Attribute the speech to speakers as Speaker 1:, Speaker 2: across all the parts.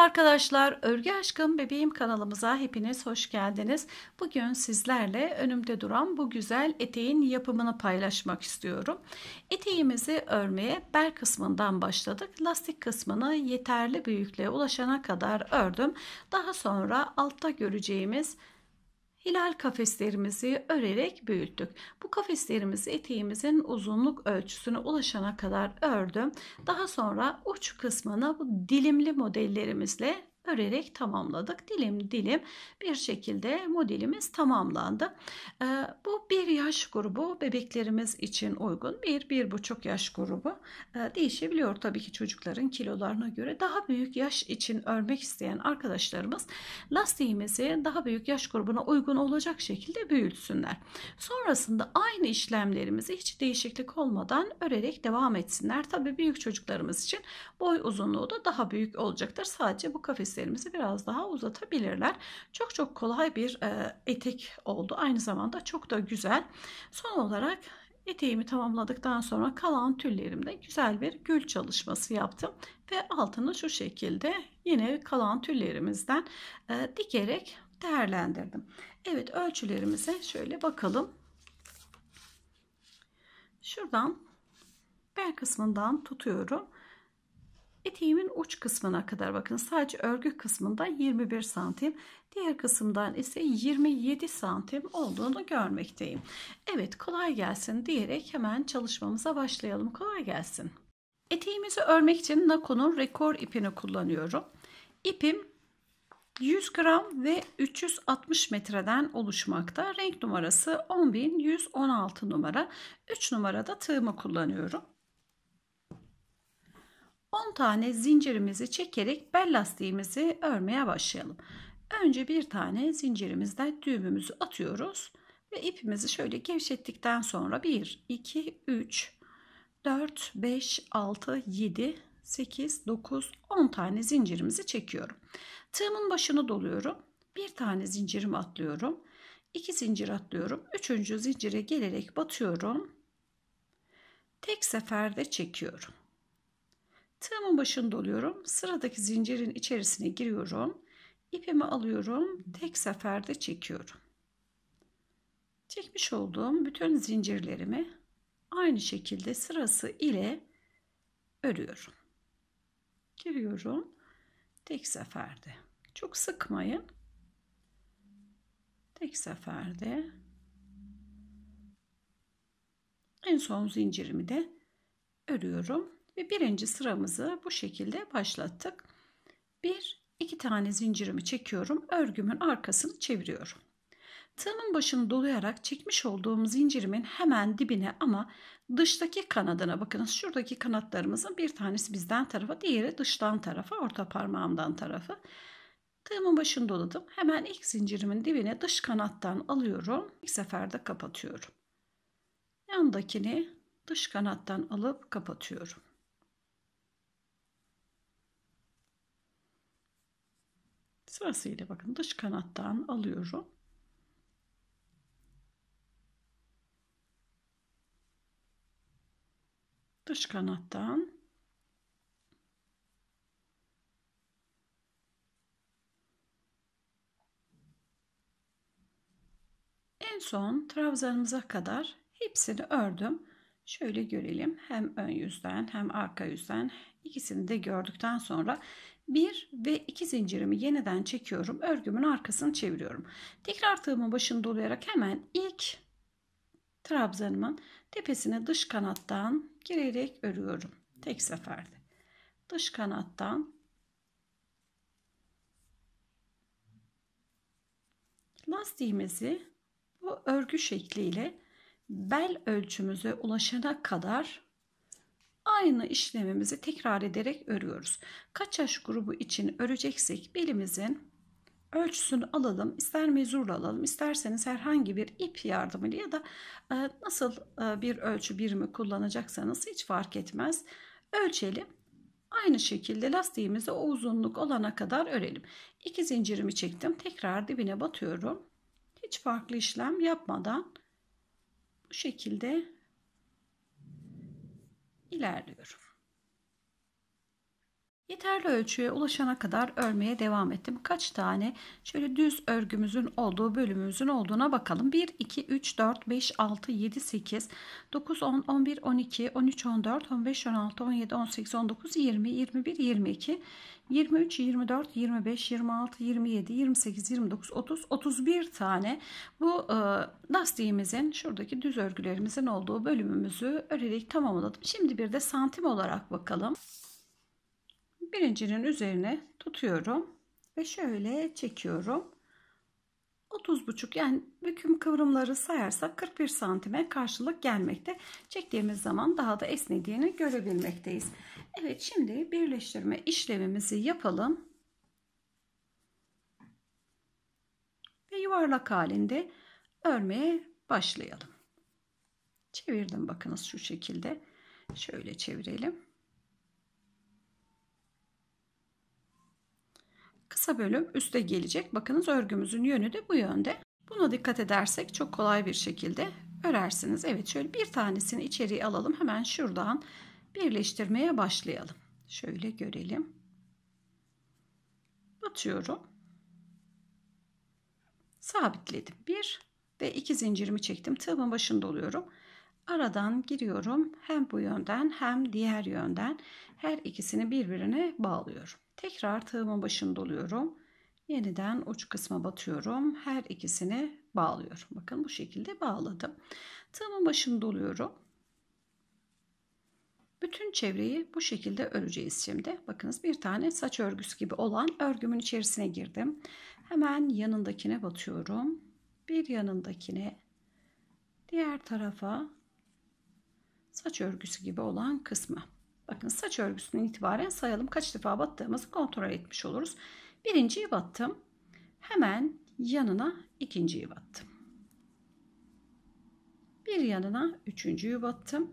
Speaker 1: Merhaba arkadaşlar, Örgü Aşkım Bebeğim kanalımıza hepiniz hoş geldiniz. Bugün sizlerle önümde duran bu güzel eteğin yapımını paylaşmak istiyorum. Eteğimizi örmeye bel kısmından başladık. Lastik kısmını yeterli büyüklüğe ulaşana kadar ördüm. Daha sonra altta göreceğimiz hilal kafeslerimizi örerek büyüttük. Bu kafeslerimizi eteğimizin uzunluk ölçüsüne ulaşana kadar ördüm. Daha sonra uç kısmını bu dilimli modellerimizle örerek tamamladık. Dilim dilim bir şekilde modelimiz tamamlandı. Ee, bu bir yaş grubu bebeklerimiz için uygun. Bir, bir buçuk yaş grubu ee, değişebiliyor tabii ki çocukların kilolarına göre. Daha büyük yaş için örmek isteyen arkadaşlarımız lastiğimizi daha büyük yaş grubuna uygun olacak şekilde büyütsünler. Sonrasında aynı işlemlerimizi hiç değişiklik olmadan örerek devam etsinler. Tabii büyük çocuklarımız için boy uzunluğu da daha büyük olacaktır. Sadece bu kafesi eteklerimizi biraz daha uzatabilirler. Çok çok kolay bir e, etek oldu. Aynı zamanda çok da güzel. Son olarak eteğimi tamamladıktan sonra kalan tüllerimde güzel bir gül çalışması yaptım ve altını şu şekilde yine kalan tüllerimizden e, dikerek değerlendirdim. Evet ölçülerimize şöyle bakalım. Şuradan bel kısmından tutuyorum Eteğimin uç kısmına kadar bakın sadece örgü kısmından 21 santim diğer kısımdan ise 27 santim olduğunu görmekteyim. Evet kolay gelsin diyerek hemen çalışmamıza başlayalım kolay gelsin. Eteğimizi örmek için Nako'nun rekor ipini kullanıyorum. İpim 100 gram ve 360 metreden oluşmakta. Renk numarası 10116 numara. 3 numarada tığımı kullanıyorum. 10 tane zincirimizi çekerek bel lastiğimizi örmeye başlayalım. Önce bir tane zincirimizden düğümümüzü atıyoruz ve ipimizi şöyle gevşettikten sonra 1, 2, 3, 4, 5, 6, 7, 8, 9, 10 tane zincirimizi çekiyorum. Tığımın başını doluyorum. Bir tane zincirimi atlıyorum. 2 zincir atlıyorum. Üçüncü zincire gelerek batıyorum. Tek seferde çekiyorum. Tığımın başını doluyorum. Sıradaki zincirin içerisine giriyorum. İpimi alıyorum. Tek seferde çekiyorum. Çekmiş olduğum bütün zincirlerimi aynı şekilde sırası ile örüyorum. Giriyorum. Tek seferde. Çok sıkmayın. Tek seferde. En son zincirimi de örüyorum. Ve birinci sıramızı bu şekilde başlattık. Bir, iki tane zincirimi çekiyorum. Örgümün arkasını çeviriyorum. Tığımın başını dolayarak çekmiş olduğum zincirimin hemen dibine ama dıştaki kanadına bakınız. Şuradaki kanatlarımızın bir tanesi bizden tarafa, diğeri dıştan tarafa, orta parmağımdan tarafı. Tığımın başını doladım. Hemen ilk zincirimin dibine dış kanattan alıyorum. İlk seferde kapatıyorum. Yandakini dış kanattan alıp kapatıyorum. Sırasıyla bakın dış kanattan alıyorum. Dış kanattan en son trabzanımıza kadar hepsini ördüm. Şöyle görelim hem ön yüzden hem arka yüzden ikisini de gördükten sonra 1 ve 2 zincirimi yeniden çekiyorum. Örgümün arkasını çeviriyorum. Tekrar tığımın başını dolayarak hemen ilk trabzanımın tepesine dış kanattan girerek örüyorum. Tek seferde. Dış kanattan lastiğimizi bu örgü şekliyle bel ölçümüze ulaşana kadar aynı işlemimizi tekrar ederek örüyoruz. Kaç yaş grubu için öreceksek belimizin ölçüsünü alalım. İster mezurla alalım, isterseniz herhangi bir ip yardımıyla ya da e, nasıl e, bir ölçü birimi kullanacaksanız hiç fark etmez. Ölçelim. Aynı şekilde lastiğimizi o uzunluk olana kadar örelim. İki zincirimi çektim. Tekrar dibine batıyorum. Hiç farklı işlem yapmadan bu şekilde ilerliyorum. Yeterli ölçüye ulaşana kadar örmeye devam ettim. Kaç tane şöyle düz örgümüzün olduğu bölümümüzün olduğuna bakalım. 1, 2, 3, 4, 5, 6, 7, 8, 9, 10, 11, 12, 13, 14, 15, 16, 17, 18, 19, 20, 21, 22, 23, 24, 25, 26, 27, 28, 29, 30, 31 tane bu e, lastiğimizin şuradaki düz örgülerimizin olduğu bölümümüzü örerek tamamladım. Şimdi bir de santim olarak bakalım birincinin üzerine tutuyorum ve şöyle çekiyorum. 30.5 yani büküm kıvrımları sayarsak 41 santime karşılık gelmekte. Çektiğimiz zaman daha da esnediğini görebilmekteyiz. Evet şimdi birleştirme işlemimizi yapalım. Ve yuvarlak halinde örmeye başlayalım. Çevirdim bakınız şu şekilde. Şöyle çevirelim. kısa bölüm üste gelecek. Bakınız örgümüzün yönü de bu yönde. Buna dikkat edersek çok kolay bir şekilde örersiniz. Evet şöyle bir tanesini içeriye alalım. Hemen şuradan birleştirmeye başlayalım. Şöyle görelim. Batıyorum. Sabitledim. Bir ve iki zincirimi çektim. Tığımın başında oluyorum. Aradan giriyorum. Hem bu yönden hem diğer yönden her ikisini birbirine bağlıyorum. Tekrar tığımın başını doluyorum. Yeniden uç kısma batıyorum. Her ikisini bağlıyorum. Bakın bu şekilde bağladım. Tığımın başını doluyorum. Bütün çevreyi bu şekilde öreceğiz şimdi. Bakınız bir tane saç örgüsü gibi olan örgümün içerisine girdim. Hemen yanındakine batıyorum. Bir yanındakine, diğer tarafa saç örgüsü gibi olan kısmı. Bakın saç örgüsünden itibaren sayalım kaç defa battığımızı kontrol etmiş oluruz. Birinciyi battım. Hemen yanına ikinciyi battım. Bir yanına üçüncüyü battım.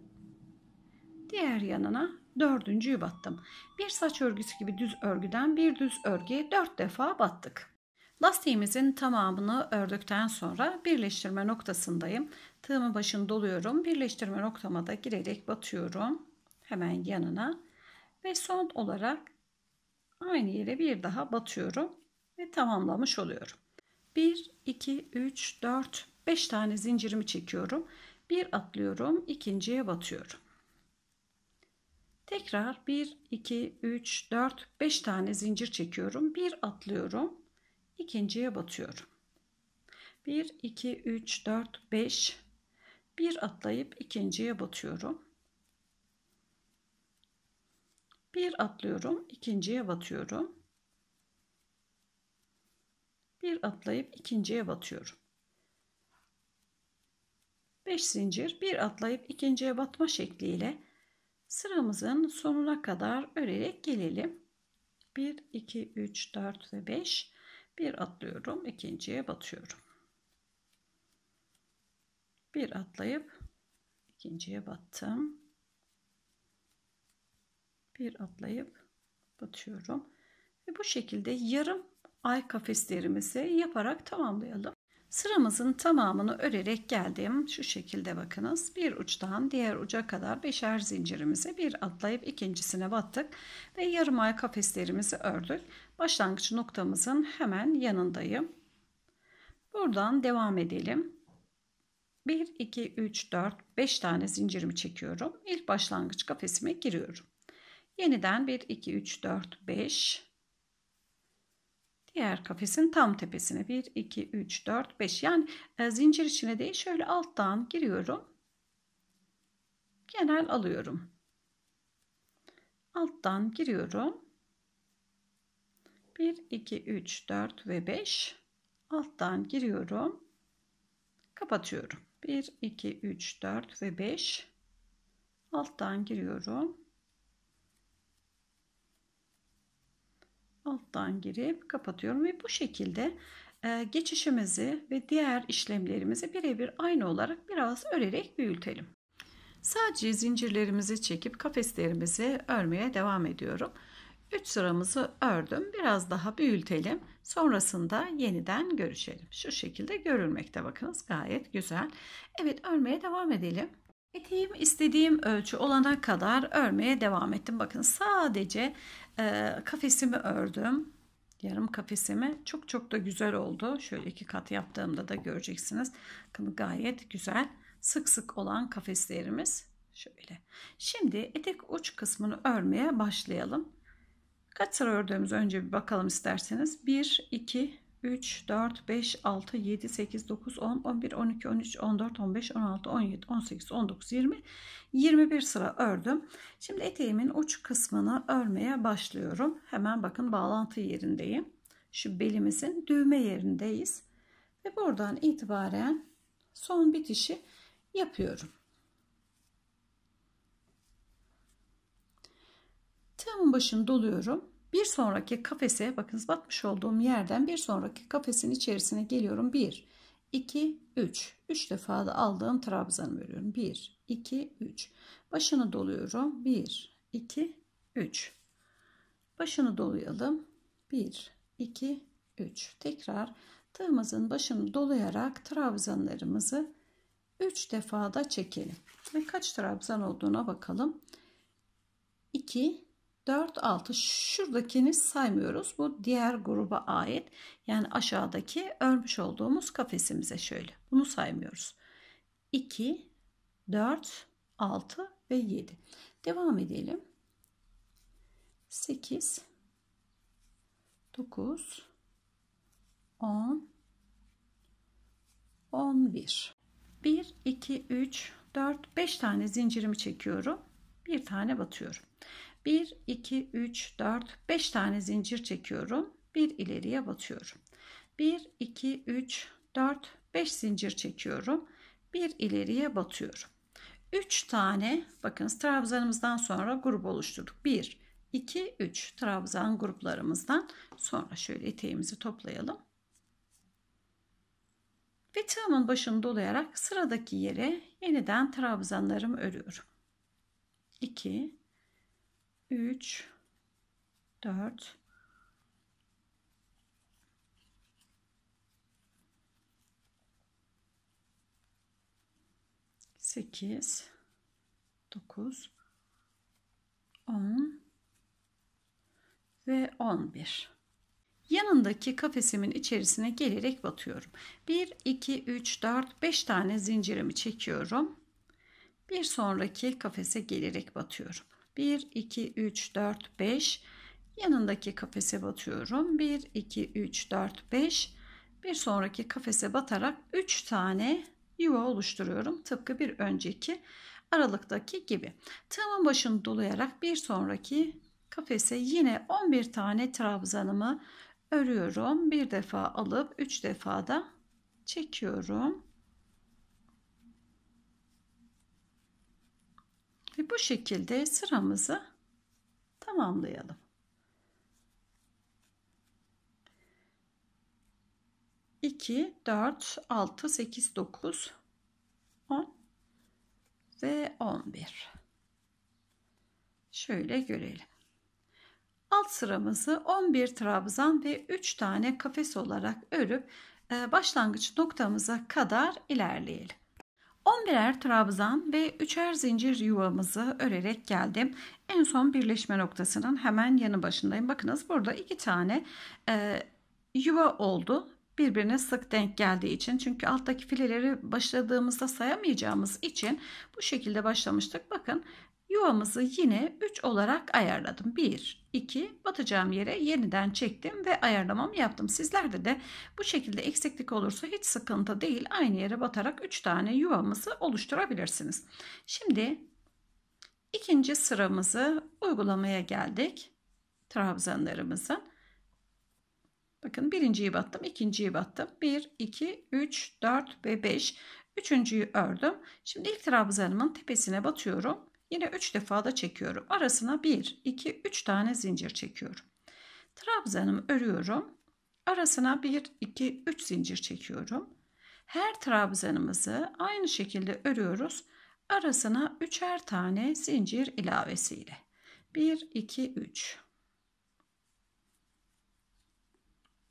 Speaker 1: Diğer yanına dördüncüyü battım. Bir saç örgüsü gibi düz örgüden bir düz örgüye dört defa battık. Lastiğimizin tamamını ördükten sonra birleştirme noktasındayım. Tığımın başını doluyorum. Birleştirme noktama da girerek batıyorum. Hemen yanına. Ve son olarak aynı yere bir daha batıyorum ve tamamlamış oluyorum. 1, 2, 3, 4, 5 tane zincirimi çekiyorum. Bir atlıyorum, ikinciye batıyorum. Tekrar 1, 2, 3, 4, 5 tane zincir çekiyorum. Bir atlıyorum, ikinciye batıyorum. 1, 2, 3, 4, 5, bir atlayıp ikinciye batıyorum. Bir atlıyorum, ikinciye batıyorum. Bir atlayıp ikinciye batıyorum. 5 zincir bir atlayıp ikinciye batma şekliyle sıramızın sonuna kadar örerek gelelim. 1 2 3 4 ve 5 bir atlıyorum ikinciye batıyorum. Bir atlayıp ikinciye battım bir atlayıp batıyorum. Ve bu şekilde yarım ay kafeslerimizi yaparak tamamlayalım. Sıramızın tamamını örerek geldim. Şu şekilde bakınız. Bir uçtan diğer uca kadar beşer zincirimize bir atlayıp ikincisine battık ve yarım ay kafeslerimizi ördük. Başlangıç noktamızın hemen yanındayım. Buradan devam edelim. 1 2 3 4 5 tane zincirimi çekiyorum. İlk başlangıç kafesime giriyorum. Yeniden 1, 2, 3, 4, 5. Diğer kafesin tam tepesine 1, 2, 3, 4, 5. Yani e, zincir içine değil şöyle alttan giriyorum. Genel alıyorum. Alttan giriyorum. 1, 2, 3, 4 ve 5. Alttan giriyorum. Kapatıyorum. 1, 2, 3, 4 ve 5. Alttan giriyorum. alttan girip kapatıyorum ve bu şekilde e, geçişimizi ve diğer işlemlerimizi birebir aynı olarak biraz örerek büyütelim. Sadece zincirlerimizi çekip kafeslerimizi örmeye devam ediyorum. 3 sıramızı ördüm. Biraz daha büyütelim. Sonrasında yeniden görüşelim. Şu şekilde görülmekte bakınız gayet güzel. Evet örmeye devam edelim. Eteğim istediğim ölçü olana kadar örmeye devam ettim. Bakın sadece e, kafesimi ördüm. Yarım kafesimi. Çok çok da güzel oldu. Şöyle iki kat yaptığımda da göreceksiniz. Bakın gayet güzel. Sık sık olan kafeslerimiz şöyle. Şimdi etek uç kısmını örmeye başlayalım. Kaç sıra ördüğümüz önce bir bakalım isterseniz. 1, 2, 3, 4, 5, 6, 7, 8, 9, 10, 11, 12, 13, 14, 15, 16, 17, 18, 19, 20, 21 sıra ördüm. Şimdi eteğimin uç kısmını örmeye başlıyorum. Hemen bakın bağlantı yerindeyim. Şu belimizin düğme yerindeyiz. Ve buradan itibaren son bitişi yapıyorum. Tığımın başını doluyorum bir sonraki kafese bakınız batmış olduğum yerden bir sonraki kafesin içerisine geliyorum. 1, 2, 3. 3 defa da aldığım trabzanı örüyorum. 1, 2, 3. Başını doluyorum. 1, 2, 3. Başını dolayalım. 1, 2, 3. Tekrar tığımızın başını dolayarak trabzanlarımızı 3 defa da çekelim. Ve kaç trabzan olduğuna bakalım. 2, 4, 6 şuradakini saymıyoruz. Bu diğer gruba ait. Yani aşağıdaki örmüş olduğumuz kafesimize şöyle. Bunu saymıyoruz. 2, 4, 6 ve 7. Devam edelim. 8, 9, 10, 11. 1, 2, 3, 4, 5 tane zincirimi çekiyorum. Bir tane batıyorum. 1, 2, 3, 4, 5 tane zincir çekiyorum. Bir ileriye batıyorum. 1, 2, 3, 4, 5 zincir çekiyorum. Bir ileriye batıyorum. 3 tane bakınız trabzanımızdan sonra grup oluşturduk. 1, 2, 3 trabzan gruplarımızdan sonra şöyle eteğimizi toplayalım. Ve tığımın başını dolayarak sıradaki yere yeniden trabzanlarımı örüyorum. 2, 3 4 8 9 10 ve 11. Yanındaki kafesimin içerisine gelerek batıyorum. 1 2 3 4 5 tane zincirimi çekiyorum. Bir sonraki kafese gelerek batıyorum. 1, 2, 3, 4, 5. Yanındaki kafese batıyorum. 1, 2, 3, 4, 5. Bir sonraki kafese batarak 3 tane yuva oluşturuyorum. Tıpkı bir önceki aralıktaki gibi. Tığımın başını dolayarak bir sonraki kafese yine 11 tane trabzanımı örüyorum. Bir defa alıp 3 defa da çekiyorum. Ve bu şekilde sıramızı tamamlayalım. İki, dört, altı, sekiz, dokuz, on ve on bir. Şöyle görelim. Alt sıramızı 11 trabzan ve 3 tane kafes olarak örüp e, başlangıç noktamıza kadar ilerleyelim. 11'er trabzan ve 3'er zincir yuvamızı örerek geldim. En son birleşme noktasının hemen yanı başındayım. Bakınız burada iki tane e, yuva oldu. Birbirine sık denk geldiği için çünkü alttaki fileleri başladığımızda sayamayacağımız için bu şekilde başlamıştık. Bakın Yuvamızı yine 3 olarak ayarladım. 1, 2 batacağım yere yeniden çektim ve ayarlamamı yaptım. Sizlerde de bu şekilde eksiklik olursa hiç sıkıntı değil. Aynı yere batarak 3 tane yuvamızı oluşturabilirsiniz. Şimdi ikinci sıramızı uygulamaya geldik. Trabzanlarımızın. Bakın birinciyi battım, ikinciyi battım. 1, 2, 3, 4 ve 5. Üçüncüyü ördüm. Şimdi ilk trabzanımın tepesine batıyorum. Yine 3 defa da çekiyorum. Arasına 1, 2, 3 tane zincir çekiyorum. Trabzanımı örüyorum. Arasına 1, 2, 3 zincir çekiyorum. Her trabzanımızı aynı şekilde örüyoruz. Arasına üçer tane zincir ilavesiyle. 1, 2, 3.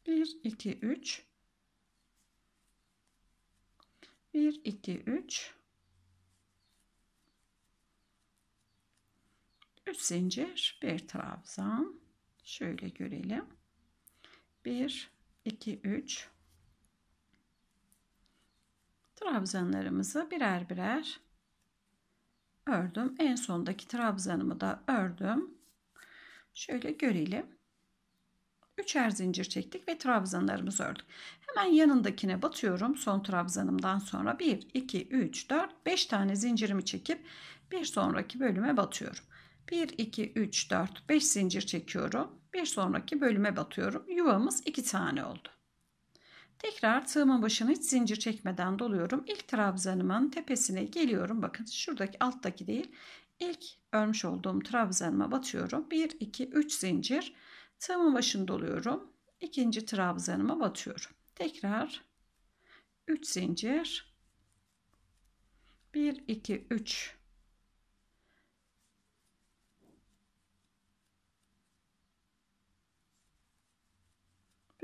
Speaker 1: 1, 2, 3. 1, 2, 3. 3 zincir, bir trabzan. Şöyle görelim. 1 2 3 trabzanlarımızı birer birer ördüm. En sondaki trabzanımı da ördüm. Şöyle görelim. Üçer zincir çektik ve trabzanlarımızı ördük. Hemen yanındakine batıyorum. Son trabzanımdan sonra 1, 2, 3, 4, 5 tane zincirimi çekip bir sonraki bölüme batıyorum. 1, 2, 3, 4, 5 zincir çekiyorum. Bir sonraki bölüme batıyorum. Yuvamız 2 tane oldu. Tekrar tığımın başını hiç zincir çekmeden doluyorum. İlk trabzanımın tepesine geliyorum. Bakın şuradaki alttaki değil. İlk örmüş olduğum trabzanıma batıyorum. 1, 2, 3 zincir. Tığımın başını doluyorum. İkinci trabzanıma batıyorum. Tekrar 3 zincir. 1, 2, 3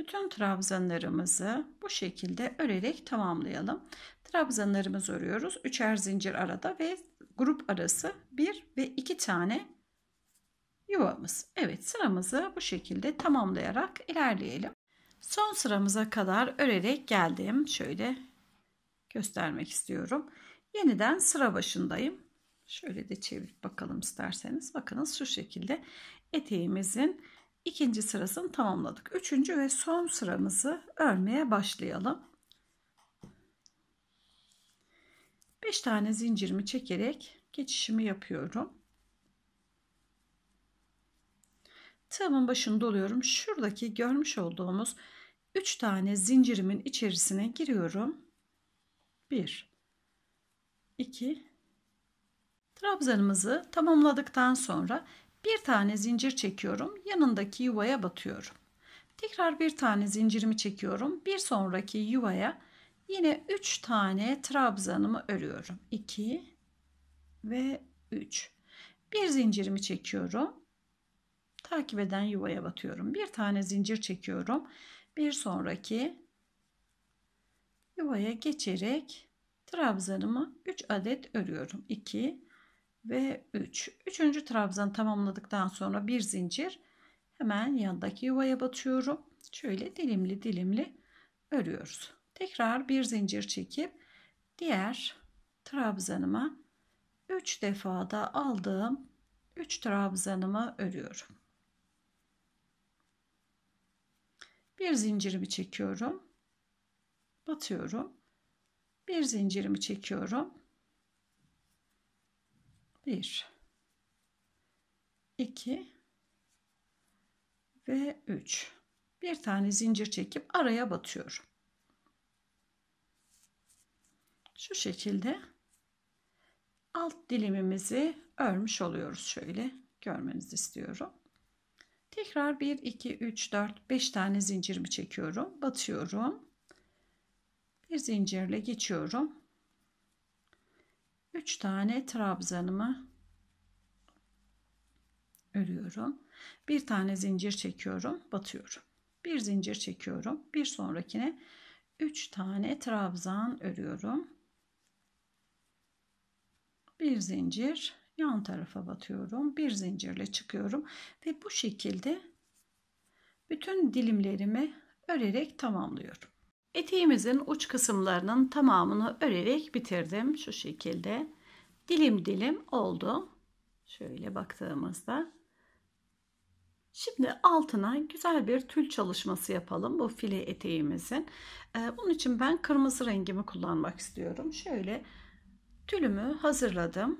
Speaker 1: Bütün trabzanlarımızı bu şekilde örerek tamamlayalım. Trabzanlarımızı örüyoruz. Üçer zincir arada ve grup arası bir ve iki tane yuvamız. Evet sıramızı bu şekilde tamamlayarak ilerleyelim. Son sıramıza kadar örerek geldim. Şöyle göstermek istiyorum. Yeniden sıra başındayım. Şöyle de çevirip bakalım isterseniz. Bakınız şu şekilde eteğimizin ikinci sırasını tamamladık. Üçüncü ve son sıramızı örmeye başlayalım. 5 tane zincirimi çekerek geçişimi yapıyorum. Tığımın başını doluyorum. Şuradaki görmüş olduğumuz 3 tane zincirimin içerisine giriyorum. 1 2 Trabzanımızı tamamladıktan sonra bir tane zincir çekiyorum. Yanındaki yuvaya batıyorum. Tekrar bir tane zincirimi çekiyorum. Bir sonraki yuvaya yine 3 tane trabzanımı örüyorum. 2 ve 3. Bir zincirimi çekiyorum. Takip eden yuvaya batıyorum. Bir tane zincir çekiyorum. Bir sonraki yuvaya geçerek trabzanımı 3 adet örüyorum. 2 ve 3. Üçüncü trabzan tamamladıktan sonra bir zincir hemen yandaki yuvaya batıyorum. Şöyle dilimli dilimli örüyoruz. Tekrar bir zincir çekip diğer trabzanıma 3 da aldığım 3 trabzanımı örüyorum. Bir zincirimi çekiyorum. Batıyorum. Bir zincirimi çekiyorum 1 2 ve 3 bir tane zincir çekip araya batıyorum şu şekilde alt dilimimizi örmüş oluyoruz şöyle görmenizi istiyorum tekrar 1 2 3 4 5 tane zincirimi çekiyorum batıyorum bir zincirle geçiyorum 3 tane trabzanımı örüyorum. Bir tane zincir çekiyorum, batıyorum. Bir zincir çekiyorum. Bir sonrakine 3 tane trabzan örüyorum. Bir zincir yan tarafa batıyorum. Bir zincirle çıkıyorum ve bu şekilde bütün dilimlerimi örerek tamamlıyorum. Eteğimizin uç kısımlarının tamamını örerek bitirdim. Şu şekilde dilim dilim oldu. Şöyle baktığımızda. Şimdi altına güzel bir tül çalışması yapalım bu file eteğimizin. Ee, bunun için ben kırmızı rengimi kullanmak istiyorum. Şöyle tülümü hazırladım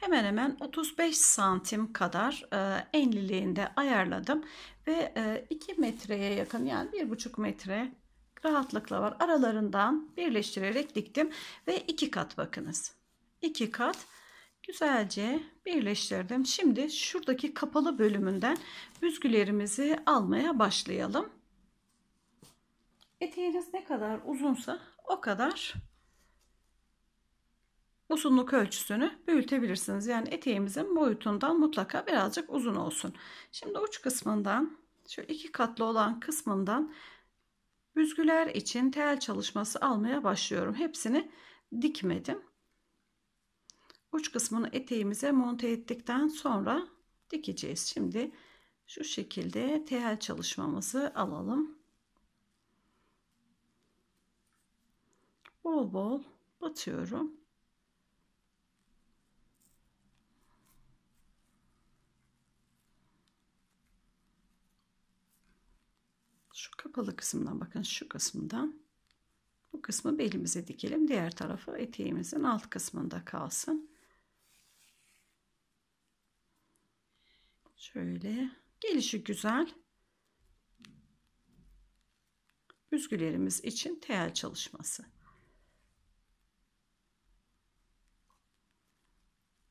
Speaker 1: hemen hemen 35 santim kadar e, enliliğinde ayarladım ve 2 e, metreye yakın yani 1,5 metre rahatlıkla var aralarından birleştirerek diktim ve 2 kat bakınız 2 kat güzelce birleştirdim şimdi şuradaki kapalı bölümünden büzgülerimizi almaya başlayalım eteğiniz ne kadar uzunsa o kadar uzunluk ölçüsünü büyütebilirsiniz. Yani eteğimizin boyutundan mutlaka birazcık uzun olsun. Şimdi uç kısmından şu iki katlı olan kısmından büzgüler için tel çalışması almaya başlıyorum. Hepsini dikmedim. Uç kısmını eteğimize monte ettikten sonra dikeceğiz. Şimdi şu şekilde tel çalışmamızı alalım. Bol bol batıyorum. kapalı kısımdan bakın şu kısımdan bu kısmı belimize dikelim. Diğer tarafı eteğimizin alt kısmında kalsın. Şöyle gelişi güzel. Üzgülerimiz için tel çalışması.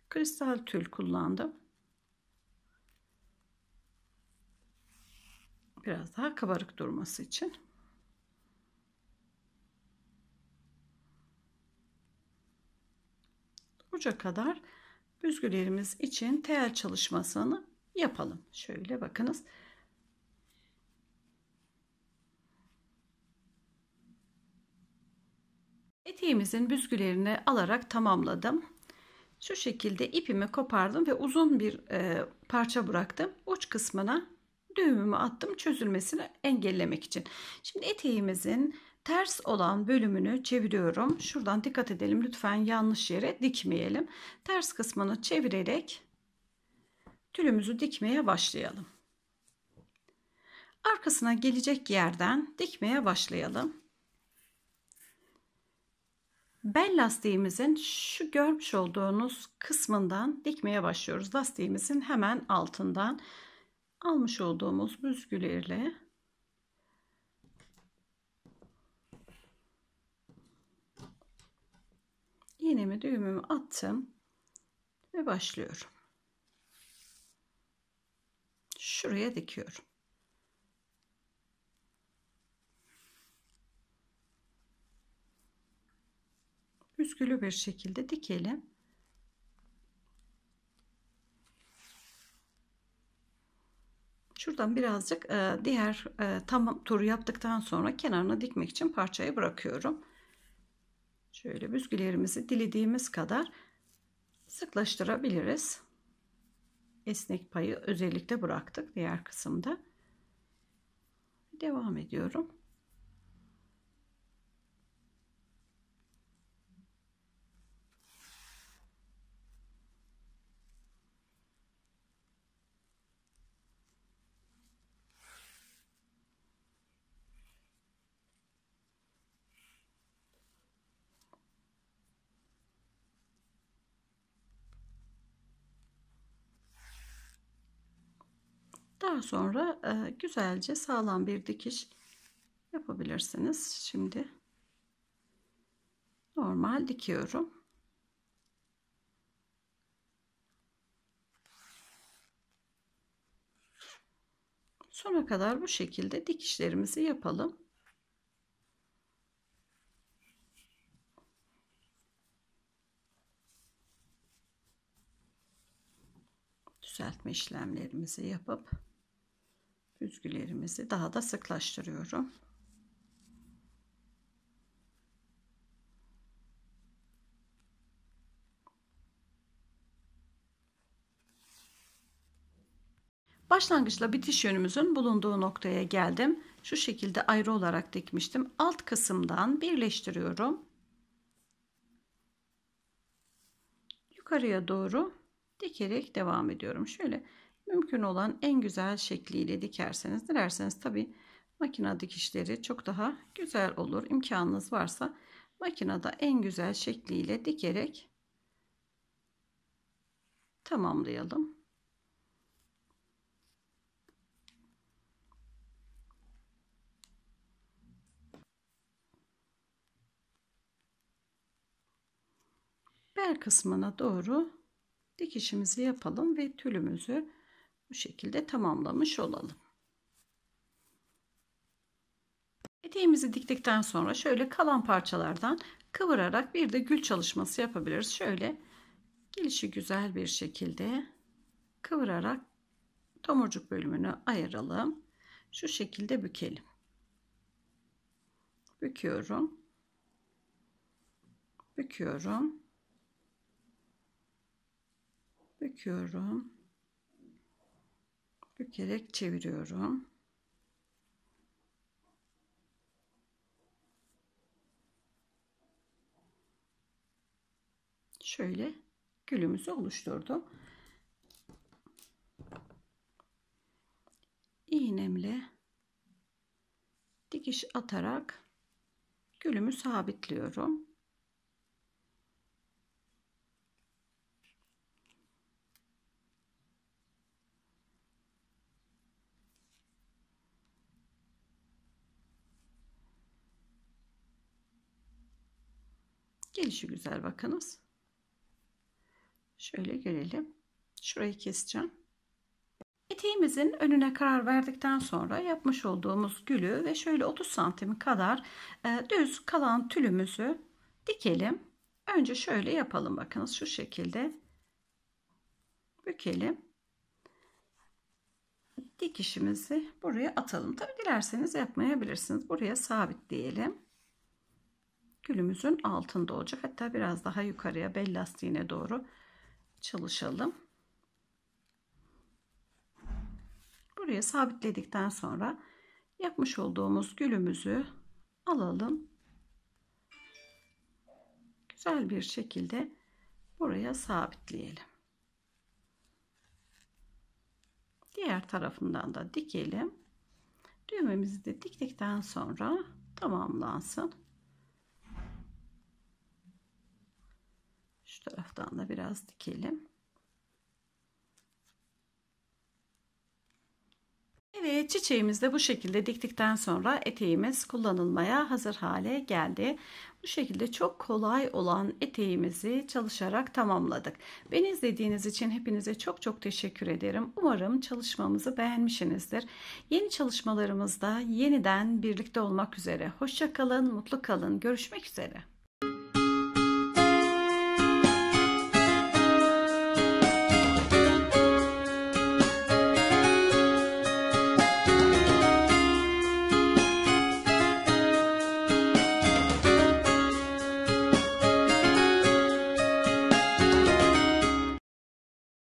Speaker 1: Kristal tül kullandım. Biraz daha kabarık durması için. Uca kadar büzgülerimiz için tel çalışmasını yapalım. Şöyle bakınız. Eteğimizin büzgülerini alarak tamamladım. Şu şekilde ipimi kopardım ve uzun bir e, parça bıraktım. Uç kısmına düğümümü attım çözülmesini engellemek için. Şimdi eteğimizin ters olan bölümünü çeviriyorum. Şuradan dikkat edelim lütfen yanlış yere dikmeyelim. Ters kısmını çevirerek tülümüzü dikmeye başlayalım. Arkasına gelecek yerden dikmeye başlayalım. Bel lastiğimizin şu görmüş olduğunuz kısmından dikmeye başlıyoruz. Lastiğimizin hemen altından almış olduğumuz büzgülerle iğnemi düğümümü attım ve başlıyorum. Şuraya dikiyorum. Büzgülü bir şekilde dikelim. Şuradan birazcık e, diğer e, tam turu yaptıktan sonra kenarına dikmek için parçayı bırakıyorum. Şöyle büzgülerimizi dilediğimiz kadar sıklaştırabiliriz. Esnek payı özellikle bıraktık diğer kısımda. Devam ediyorum. Daha sonra e, güzelce sağlam bir dikiş yapabilirsiniz. Şimdi normal dikiyorum. Sona kadar bu şekilde dikişlerimizi yapalım. Düzeltme işlemlerimizi yapıp Üzgülerimizi daha da sıklaştırıyorum. Başlangıçla bitiş yönümüzün bulunduğu noktaya geldim. Şu şekilde ayrı olarak dikmiştim. Alt kısımdan birleştiriyorum. Yukarıya doğru dikerek devam ediyorum. Şöyle mümkün olan en güzel şekliyle dikerseniz dilerseniz tabi makina dikişleri çok daha güzel olur. Imkanınız varsa makinede en güzel şekliyle dikerek tamamlayalım. bel kısmına doğru dikişimizi yapalım ve tülümüzü bu şekilde tamamlamış olalım. Eteğimizi diktikten sonra şöyle kalan parçalardan kıvırarak bir de gül çalışması yapabiliriz. Şöyle gelişi güzel bir şekilde kıvırarak tomurcuk bölümünü ayıralım. Şu şekilde bükelim. Büküyorum. Büküyorum. Büküyorum bükerek çeviriyorum. Şöyle gülümüzü oluşturdum. İğnemle dikiş atarak gülümü sabitliyorum. Gelişi güzel bakınız. Şöyle görelim. Şurayı keseceğim. Eteğimizin önüne karar verdikten sonra yapmış olduğumuz gülü ve şöyle 30 santim kadar e, düz kalan tülümüzü dikelim. Önce şöyle yapalım bakınız şu şekilde bükelim. Dikişimizi buraya atalım. Tabi dilerseniz yapmayabilirsiniz. Buraya sabitleyelim. Gülümüzün altında olacak. Hatta biraz daha yukarıya bel lastiğine doğru çalışalım. Buraya sabitledikten sonra yapmış olduğumuz gülümüzü alalım. Güzel bir şekilde buraya sabitleyelim. Diğer tarafından da dikelim. Düğmemizi de diktikten sonra tamamlansın. Şu taraftan da biraz dikelim. Evet çiçeğimiz de bu şekilde diktikten sonra eteğimiz kullanılmaya hazır hale geldi. Bu şekilde çok kolay olan eteğimizi çalışarak tamamladık. Beni izlediğiniz için hepinize çok çok teşekkür ederim. Umarım çalışmamızı beğenmişsinizdir. Yeni çalışmalarımızda yeniden birlikte olmak üzere. Hoşça kalın, mutlu kalın. Görüşmek üzere.